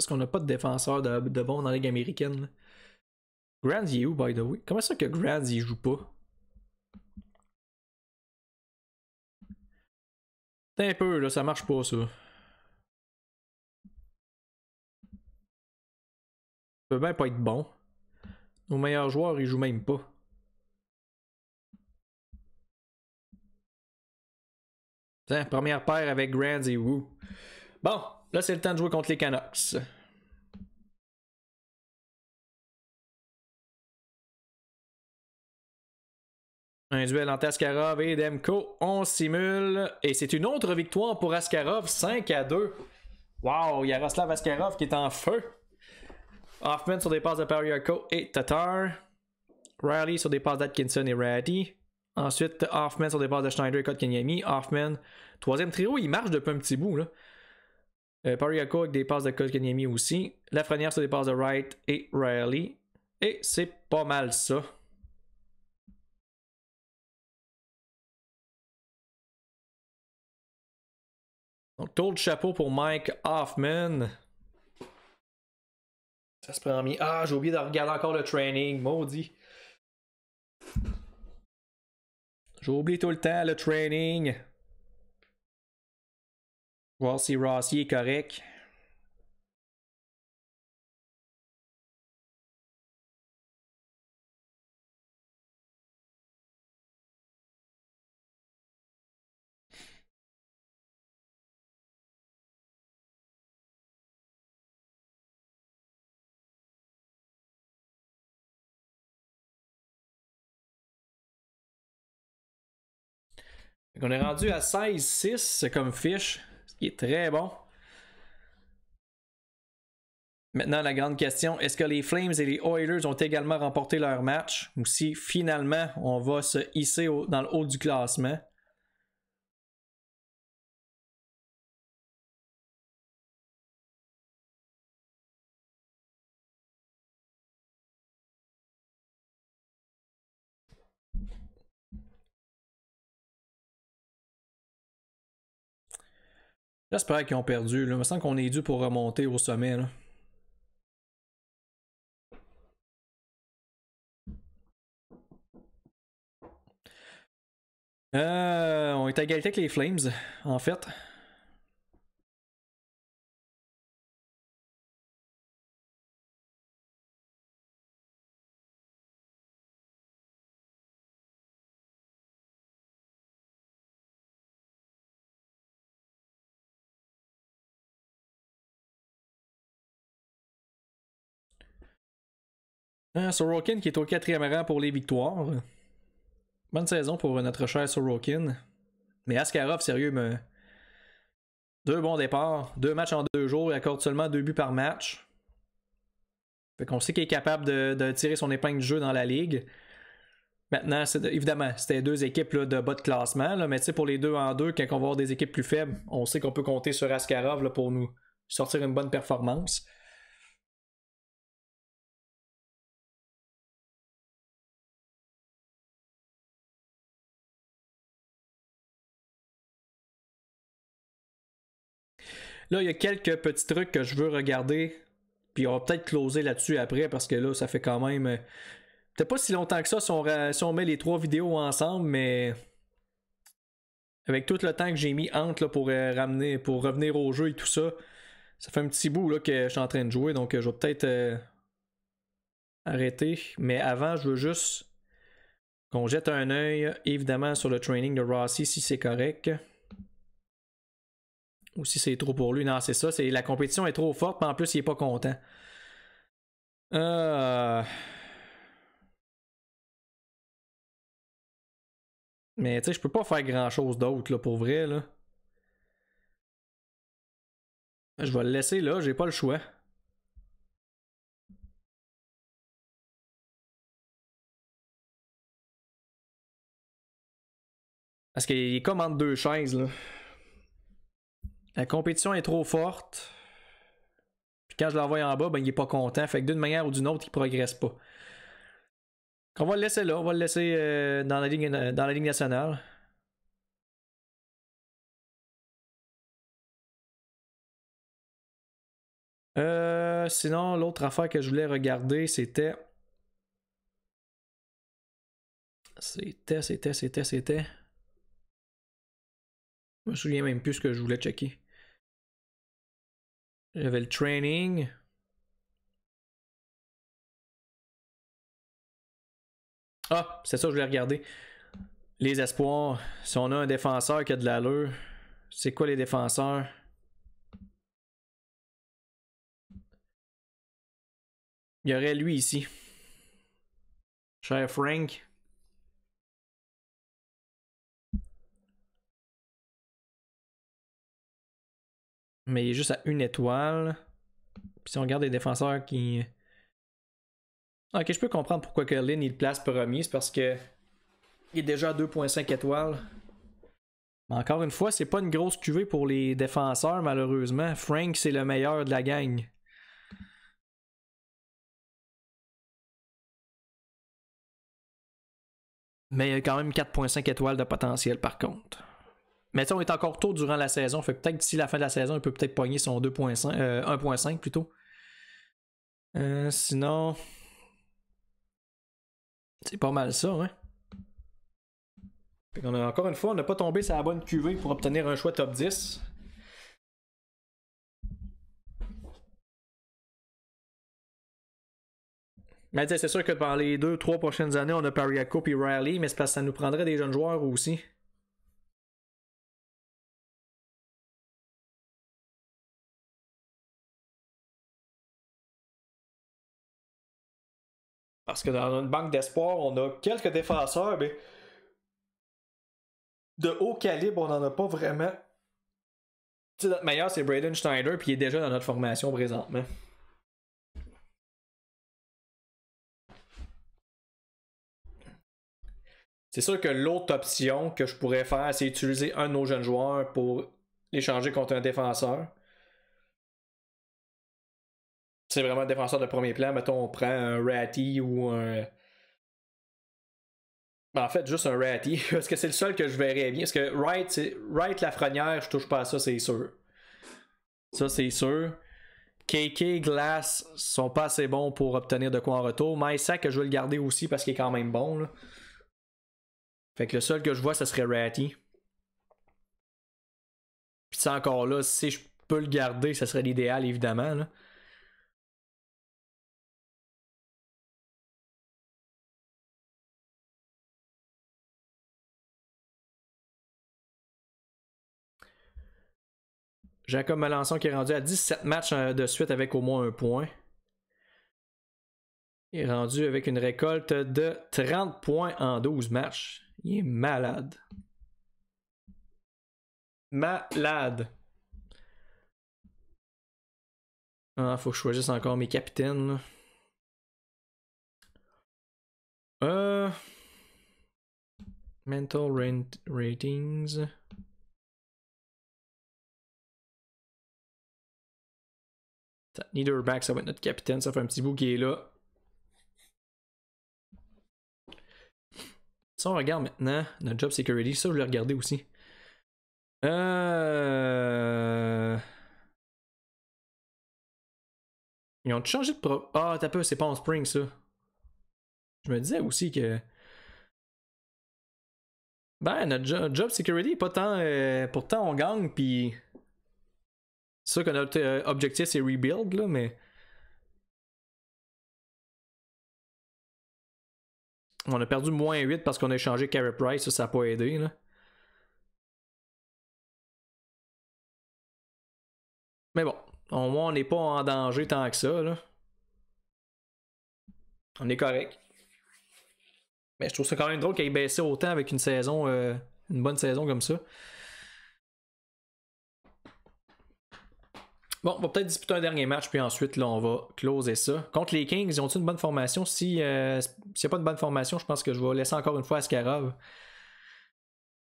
parce qu'on n'a pas de défenseur de, bon dans la Ligue américaine. Grand by the way? Comment ça que Grand il joue pas? un peu, là, ça marche pas, ça. Ça peut même pas être bon. Nos meilleurs joueurs, ils jouent même pas. Tiens, première paire avec grand et Woo. Bon, là, c'est le temps de jouer contre les Canucks. Un duel entre Askarov et Demko. On simule. Et c'est une autre victoire pour Askarov, 5 à 2. Wow, Yaroslav Askarov qui est en feu. Hoffman sur des passes de Parioko et Tatar. Riley sur des passes d'Atkinson et Ratty. Ensuite, Hoffman sur des passes de Schneider et Kotkaniemi. Hoffman, troisième trio, il marche depuis un petit bout. Là. Euh, Pariaco avec des passes de Kotkaniemi aussi. Lafrenière sur des passes de Wright et Riley. Et c'est pas mal ça. Donc, tour de chapeau pour Mike Hoffman. Ça se prend Ah, j'ai oublié de regarder encore le training. Maudit. J'oublie tout le temps le training. Voir si Rossi est correct. On est rendu à 16-6 comme fiche. Il est très bon. Maintenant, la grande question, est-ce que les Flames et les Oilers ont également remporté leur match ou si finalement on va se hisser dans le haut du classement? J'espère qu'ils ont perdu. Là. Il me semble qu'on est dû pour remonter au sommet. Euh, on est à égalité avec les Flames, en fait. Hein, Sorokin qui est au quatrième rang pour les victoires. Bonne saison pour notre cher Sorokin. Mais Askarov, sérieux, deux bons départs, deux matchs en deux jours, il accorde seulement deux buts par match. Fait qu'on sait qu'il est capable de, tirer son épingle de jeu dans la ligue. Maintenant, évidemment, c'était deux équipes de bas de classement, là, mais pour les deux en deux, quand on va avoir des équipes plus faibles, on sait qu'on peut compter sur Askarov pour nous sortir une bonne performance. Là, il y a quelques petits trucs que je veux regarder. Puis on va peut-être closer là-dessus après parce que là, ça fait quand même. Euh, peut-être pas si longtemps que ça si on, met les trois vidéos ensemble, mais avec tout le temps que j'ai mis entre là, pour euh, ramener, pour revenir au jeu et tout ça, ça fait un petit bout là, que je suis en train de jouer, donc euh, je vais peut-être arrêter. Mais avant, je veux juste qu'on jette un œil, évidemment, sur le training de Rossi si c'est correct ou si c'est trop pour lui. Non, c'est ça. C'est, la compétition est trop forte, mais en plus, il est pas content. Euh. Mais tu sais, je peux pas faire grand chose d'autre là, pour vrai. Là. Je vais le laisser là, j'ai pas le choix. Parce qu'il commande deux chaises là. La compétition est trop forte. Puis quand je l'envoie en bas, ben, il n'est pas content. Fait que d'une manière ou d'une autre, il ne progresse pas. On va le laisser là. On va le laisser euh, dans, la ligne, euh, dans la ligne nationale. Euh, sinon, l'autre affaire que je voulais regarder, c'était. C'était, c'était, c'était, c'était. Je me souviens même plus ce que je voulais checker. J'avais le training. Ah, c'est ça que je voulais regarder. Les espoirs. Si on a un défenseur qui a de l'allure, c'est quoi les défenseurs? Il y aurait lui ici. Cher Frank. mais il est juste à une étoile. Puis si on regarde les défenseurs qui. Ok, je peux comprendre pourquoi que Lynn il place premier, c'est parce que il est déjà à 2.5 étoiles. encore une fois, c'est pas une grosse cuvée pour les défenseurs, malheureusement. Frank, c'est le meilleur de la gang. Mais il y a quand même 4.5 étoiles de potentiel par contre. Mais tu on est encore tôt durant la saison. Fait peut-être d'ici la fin de la saison, on peut peut-être pogner son 1.5 euh, plutôt. Euh, sinon. C'est pas mal ça, hein. On a, encore une fois, on n'a pas tombé sur la bonne QV pour obtenir un choix top 10. Mais c'est sûr que dans les 2-3 prochaines années, on a Pariaco et Riley, mais c'est parce que ça nous prendrait des jeunes joueurs aussi. Parce que dans une banque d'espoir, on a quelques défenseurs, mais de haut calibre, on n'en a pas vraiment. sais, notre meilleur, c'est Braden Schneider, puis il est déjà dans notre formation présentement. C'est sûr que l'autre option que je pourrais faire, c'est utiliser un de nos jeunes joueurs pour l'échanger contre un défenseur c'est vraiment un défenseur de premier plan. Mettons, on prend un Ratty ou un. Ben, en fait, juste un Ratty. Parce que c'est le seul que je verrais bien. Parce que Wright, la Lafrenière, je touche pas à ça, c'est sûr. Ça, c'est sûr. KK, Glass sont pas assez bons pour obtenir de quoi en retour. que je vais le garder aussi parce qu'il est quand même bon. Fait que le seul que je vois, ce serait Ratty. Puis c'est encore là, si je peux le garder, ce serait l'idéal, évidemment. Jacob Malençon qui est rendu à 17 matchs euh, de suite avec au moins un point. Il est rendu avec une récolte de 30 points en 12 matchs. Il est malade. Malade. Ah, faut que je choisisse encore mes capitaines. Euh, mental ratings. Neither back, ça va être notre capitaine. Ça fait un petit bout qui est là. Si on regarde maintenant notre job security, ça je l'ai regardé aussi. Euh... Ils ont changé de Ah, t'as peur, c'est pas en spring ça. Je me disais aussi que. Ben, notre job security pas tant. Euh, pourtant, on gagne, puis c'est sûr que notre euh, objectif, c'est rebuild, là, mais. On a perdu moins 8 parce qu'on a échangé Carey Price, ça n'a pas aidé. Là. Mais bon, au moins on n'est pas en danger tant que ça. Là. On est correct. Mais je trouve ça quand même drôle qu'il ait baissé autant avec une saison, euh, une bonne saison comme ça. Bon, on va peut-être disputer un dernier match, puis ensuite, là, on va closer ça. Contre les Kings, ils ont une bonne formation? Si, c'est euh, s'il n'y a pas de bonne formation, je pense que je vais laisser encore une fois Askarov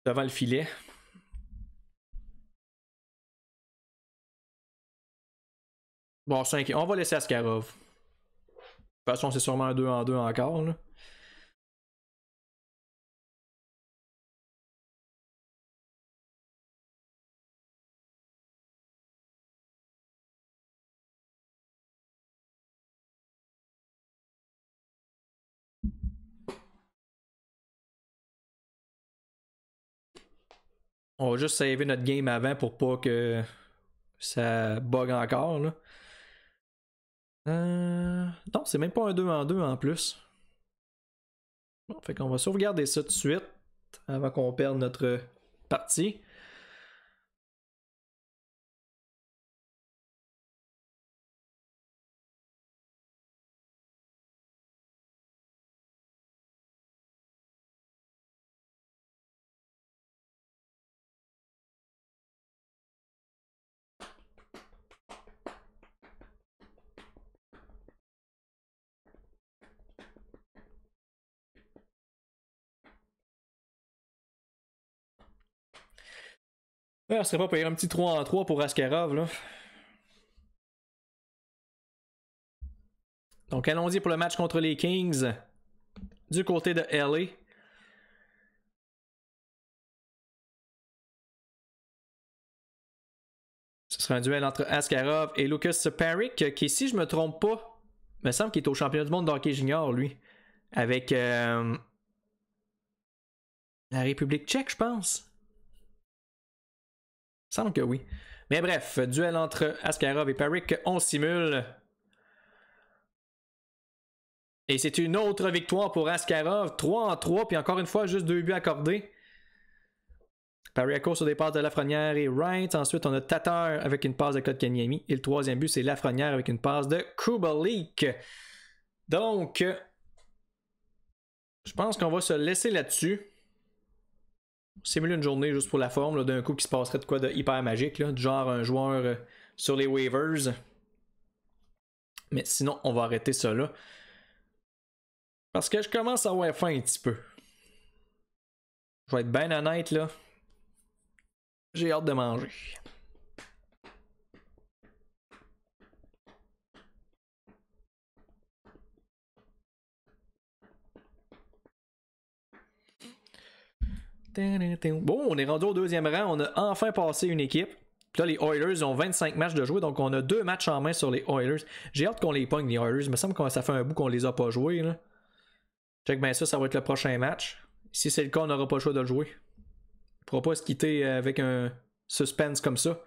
devant le filet. Bon, 5 on va laisser Askarov. De toute façon, c'est sûrement un 2 en 2 encore. Là. On va juste sauver notre game avant pour pas que ça bug encore. Là. Euh, non, c'est même pas un 2 en 2 en plus. On fait qu'on va sauvegarder ça tout de suite avant qu'on perde notre partie. Ouais, ne serait pas payer un petit 3 en 3 pour Askarov, là. Donc, allons-y pour le match contre les Kings du côté de LA. Ce sera un duel entre Askarov et Lucas Parrick, qui, si je me trompe pas, me semble qu'il est au championnat du monde d'hockey junior, lui. Avec euh, la République tchèque, je pense semble que oui. Mais bref, duel entre Askarov et Parik, on simule. Et c'est une autre victoire pour Askarov. 3 en 3, puis encore une fois, juste deux buts accordés. cours sur des passes de Lafrenière et Wright. Ensuite, on a Tatar avec une passe de Claude Kanyemi. Et le troisième but, c'est Lafrenière avec une passe de Kubalik. Donc, je pense qu'on va se laisser là-dessus mieux une journée juste pour la forme, d'un coup qui se passerait de quoi de hyper magique, du genre un joueur euh, sur les waivers. Mais sinon, on va arrêter ça Parce que je commence à avoir faim un petit peu. Je vais être bien honnête là. J'ai hâte de manger. Bon, on est rendu au deuxième rang. On a enfin passé une équipe. là, les Oilers ont 25 matchs de jouer, donc on a deux matchs en main sur les Oilers. J'ai hâte qu'on les pogne, les Oilers. Il me semble que ça fait un bout qu'on les a pas joués. Là. Check bien ça, ça va être le prochain match. Si c'est le cas, on n'aura pas le choix de le jouer. On ne pourra pas se quitter avec un suspense comme ça.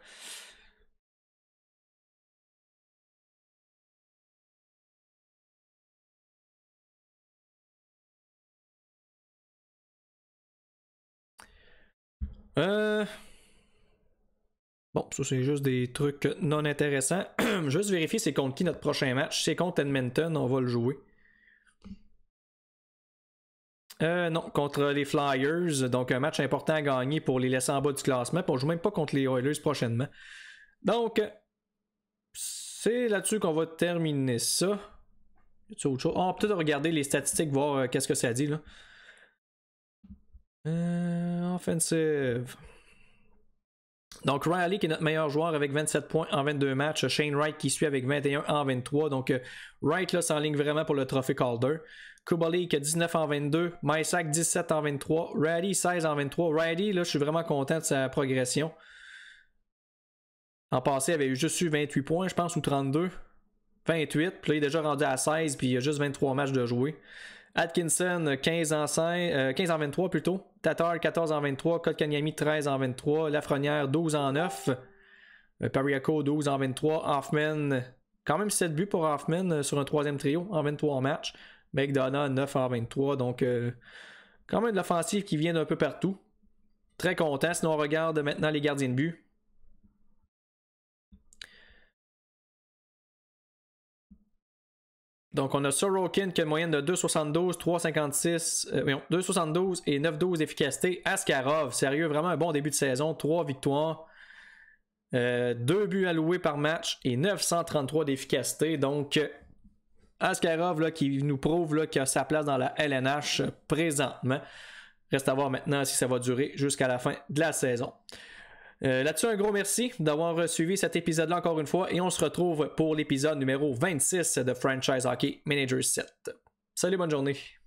Euh, bon, ça c'est juste des trucs non intéressants. juste vérifier c'est contre qui notre prochain match. C'est contre Edmonton, on va le jouer. Euh, non, contre les Flyers. Donc, un match important à gagner pour les laisser en bas du classement. on joue même pas contre les Oilers prochainement. Donc, c'est là-dessus qu'on va terminer ça. chose oh, peut-être regarder les statistiques, voir euh, qu'est-ce que ça dit. Là. Euh, offensive. Donc Riley qui est notre meilleur joueur avec 27 points en 22 matchs. Shane Wright qui suit avec 21 en 23. Donc euh, Wright là ligne vraiment pour le trophée Calder. Kubali qui a 19 en 22. Mysak 17 en 23. Riley 16 en 23. Riley là je suis vraiment content de sa progression. En passé, il avait juste eu 28 points, je pense, ou 32. 28, puis là, il est déjà rendu à 16, puis il a juste 23 matchs de jouer. Atkinson, 15 en, 5, 15 euh, en 23 plutôt. Tatar 14 en 23, Kotkaniami 13 en 23, Lafrenière 12 en 9, euh, Pariaco 12 en 23, Hoffman, quand même 7 buts pour Hoffman euh, sur un troisième trio en 23 matchs, McDonough 9 en 23, donc euh, quand même de l'offensive qui vient d'un peu partout. Très content, sinon on regarde maintenant les gardiens de but. Donc, on a Sorokin qui a une moyenne de 2,72, 3,56, 2,72 et 9,12 d'efficacité. Askarov, sérieux, vraiment un bon début de saison. 3 victoires, 2 euh, buts alloués par match et 933 d'efficacité. Donc, Askarov là, qui nous prouve là, qu'il a sa place dans la LNH présentement. Reste à voir maintenant si ça va durer jusqu'à la fin de la saison. Euh, là-dessus, un gros merci d'avoir euh, suivi cet épisode-là encore une fois et on se retrouve pour l'épisode numéro 26 de Franchise Hockey Manager 7. Salut, bonne journée.